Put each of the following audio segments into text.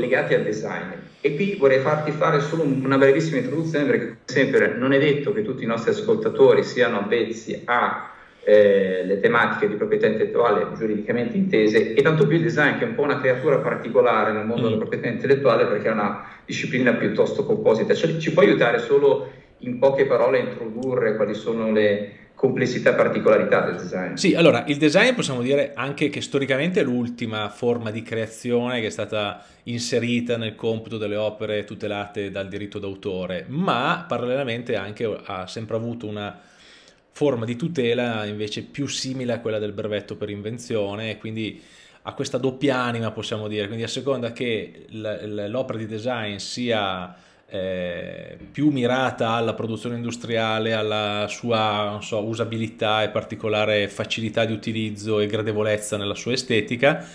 legati al design. E qui vorrei farti fare solo una brevissima introduzione perché come sempre non è detto che tutti i nostri ascoltatori siano avvezzi alle eh, tematiche di proprietà intellettuale giuridicamente intese e tanto più il design che è un po' una creatura particolare nel mondo della mm. proprietà intellettuale perché è una disciplina piuttosto composita. Cioè, ci può aiutare solo in poche parole a introdurre quali sono le, complessità e particolarità del design. Sì, allora il design possiamo dire anche che storicamente è l'ultima forma di creazione che è stata inserita nel computo delle opere tutelate dal diritto d'autore, ma parallelamente anche ha sempre avuto una forma di tutela invece più simile a quella del brevetto per invenzione, quindi ha questa doppia anima possiamo dire, quindi a seconda che l'opera di design sia eh, più mirata alla produzione industriale, alla sua so, usabilità e particolare facilità di utilizzo e gradevolezza nella sua estetica.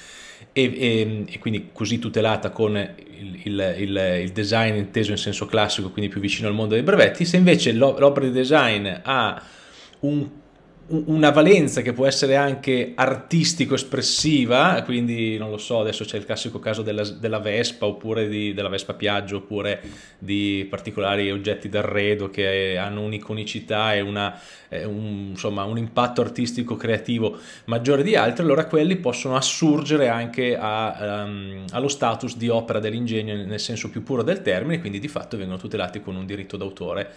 E, e, e, quindi così tutelata con il, il, il, design inteso in senso classico, quindi più vicino al mondo dei brevetti, se invece l'opera di design ha un una valenza che può essere anche artistico-espressiva, quindi non lo so, adesso c'è il classico caso della, della Vespa oppure di, della Vespa Piaggio oppure di particolari oggetti d'arredo che hanno un'iconicità e una, un, insomma, un impatto artistico creativo maggiore di altri, allora quelli possono assurgere anche a, um, allo status di opera dell'ingegno nel senso più puro del termine, quindi di fatto vengono tutelati con un diritto d'autore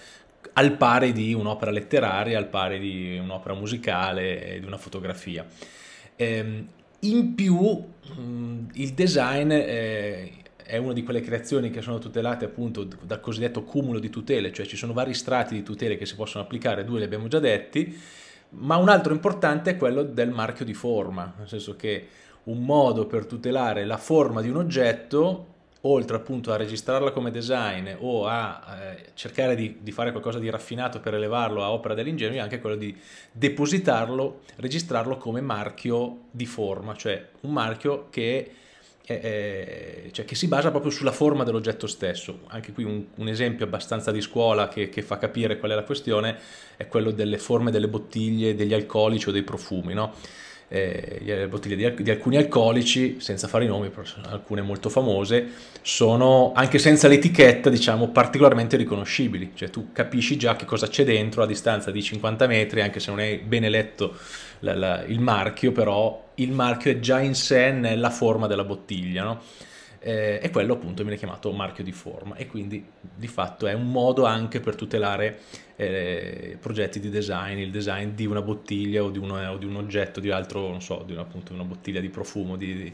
al pari di un'opera letteraria, al pari di un'opera musicale, di una fotografia. Ehm, in più mm, il design eh, è una di quelle creazioni che sono tutelate appunto dal cosiddetto cumulo di tutele, cioè ci sono vari strati di tutele che si possono applicare, due li abbiamo già detti, ma un altro importante è quello del marchio di forma, nel senso che un modo per tutelare la forma di un oggetto oltre appunto a registrarla come design o a eh, cercare di, di, fare qualcosa di raffinato per elevarlo a opera dell'ingegno, è anche quello di depositarlo, registrarlo come marchio di forma, cioè un marchio che, è, è, cioè che si basa proprio sulla forma dell'oggetto stesso. Anche qui un, un esempio abbastanza di scuola che, che, fa capire qual è la questione è quello delle forme delle bottiglie, degli alcolici o dei profumi, no? eh, le bottiglie di, di, alcuni alcolici, senza fare i nomi, però sono alcune molto famose, sono anche senza l'etichetta, diciamo, particolarmente riconoscibili, cioè tu capisci già che cosa c'è dentro a distanza di 50 metri, anche se non hai bene letto la, la, il marchio, però il marchio è già in sé nella forma della bottiglia, no? eh, e quello appunto viene chiamato marchio di forma e quindi di fatto è un modo anche per tutelare eh, progetti di design, il design di una bottiglia o di, uno, o di un oggetto, di altro, non so, di una, appunto, una bottiglia di profumo, di, di,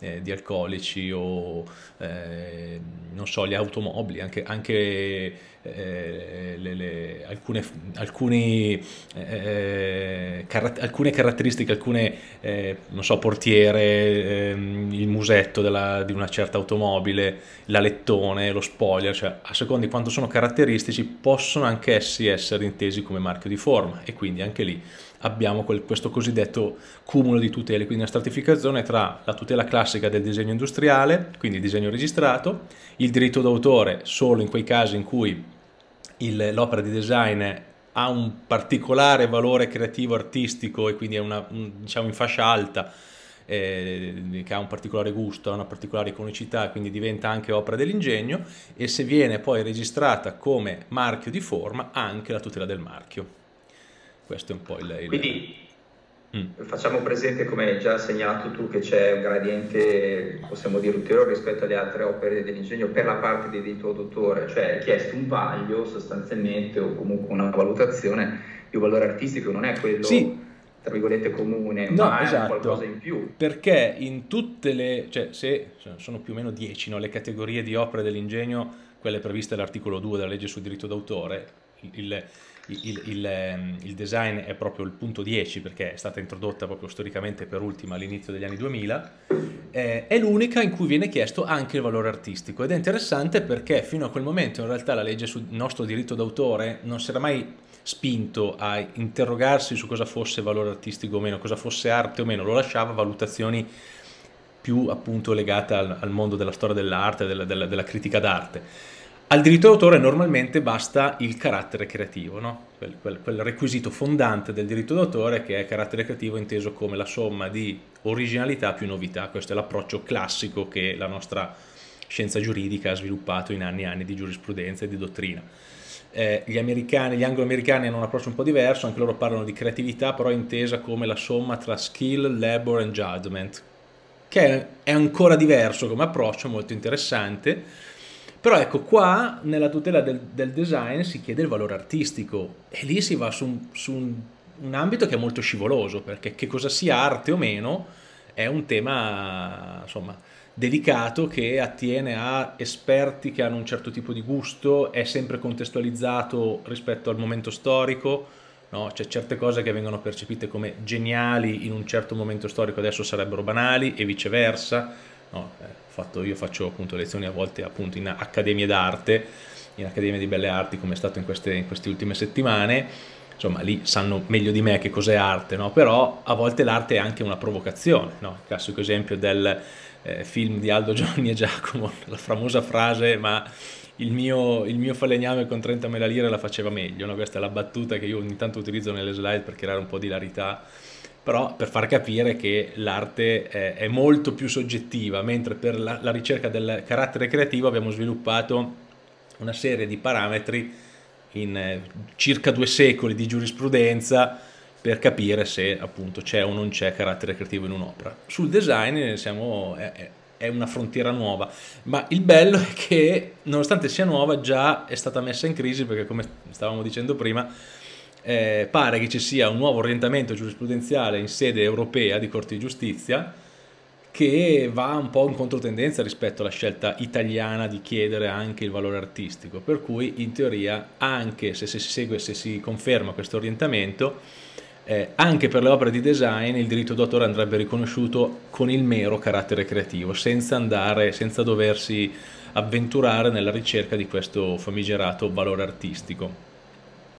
eh, di alcolici o eh, non so, gli automobili, anche, anche eh, le, le, alcune, alcuni, eh, car- alcune, caratteristiche, alcune, eh, non so, portiere, ehm, il musetto della, di una certa automobile, l'alettone, lo spoiler, cioè a seconda di quanto sono caratteristici possono anche essere potersi essere intesi come marchio di forma e quindi anche lì abbiamo quel, questo cosiddetto cumulo di tutele, quindi una stratificazione tra la tutela classica del disegno industriale, quindi il disegno registrato, il diritto d'autore solo in quei casi in cui l'opera di design ha un particolare valore creativo artistico e quindi è una, diciamo in fascia alta eh, che ha un particolare gusto, ha una particolare iconicità, quindi diventa anche opera dell'ingegno e se viene poi registrata come marchio di forma anche la tutela del marchio. Questo è un po' il... il... Quindi... Mm. Facciamo presente, come hai già segnalato tu, che c'è un gradiente, possiamo dire, ulteriore rispetto alle altre opere dell'ingegno per la parte di diritto d'autore, cioè è chiesto un vaglio sostanzialmente o comunque una valutazione di un valore artistico, non è quello... Sì tra virgolette comune, no, ma esatto, qualcosa in più. Perché in tutte le, cioè se cioè, sono più o meno 10 no, le categorie di opere dell'ingegno, quelle previste dall'articolo 2 della legge sul diritto d'autore, il, il, il, ehm, il, design è proprio il punto 10 perché è stata introdotta proprio storicamente per ultima all'inizio degli anni 2000, eh, è l'unica in cui viene chiesto anche il valore artistico ed è interessante perché fino a quel momento in realtà la legge sul nostro diritto d'autore non si era mai spinto a interrogarsi su cosa fosse valore artistico o meno, cosa fosse arte o meno, lo lasciava valutazioni più appunto legate al, al mondo della storia dell'arte, della, della, della critica d'arte al diritto d'autore normalmente basta il carattere creativo, no? quel, quel, quel, requisito fondante del diritto d'autore che è carattere creativo inteso come la somma di originalità più novità. Questo è l'approccio classico che la nostra scienza giuridica ha sviluppato in anni e anni di giurisprudenza e di dottrina. Eh, gli, gli anglo-americani hanno un approccio un po' diverso, anche loro parlano di creatività però intesa come la somma tra skill, labor and judgment, che è ancora diverso come approccio, molto interessante però ecco, qua nella tutela del, del, design si chiede il valore artistico e lì si va su, un, su un, un, ambito che è molto scivoloso, perché che cosa sia arte o meno è un tema, insomma, delicato che attiene a esperti che hanno un certo tipo di gusto, è sempre contestualizzato rispetto al momento storico, no? cioè certe cose che vengono percepite come geniali in un certo momento storico adesso sarebbero banali e viceversa No? Eh, fatto, io faccio appunto lezioni a volte appunto in accademie d'arte, in accademie di belle arti come è stato in queste, in queste ultime settimane, insomma lì sanno meglio di me che cos'è arte, no? però a volte l'arte è anche una provocazione, no? il classico esempio del eh, film di Aldo Giovanni e Giacomo, la famosa frase ma il mio, il mio falegname con 30.000 lire la faceva meglio, no? questa è la battuta che io ogni tanto utilizzo nelle slide per creare un po' di larità però per far capire che l'arte è molto più soggettiva, mentre per la, la ricerca del carattere creativo abbiamo sviluppato una serie di parametri in eh, circa due secoli di giurisprudenza per capire se appunto c'è o non c'è carattere creativo in un'opera. Sul design siamo, è, è, una frontiera nuova, ma il bello è che nonostante sia nuova già è stata messa in crisi perché come stavamo dicendo prima eh, pare che ci sia un nuovo orientamento giurisprudenziale in sede europea di Corte di Giustizia che va un po' in controtendenza rispetto alla scelta italiana di chiedere anche il valore artistico, per cui in teoria anche se si segue, se si conferma questo orientamento, eh, anche per le opere di design il diritto d'autore andrebbe riconosciuto con il mero carattere creativo, senza andare, senza doversi avventurare nella ricerca di questo famigerato valore artistico.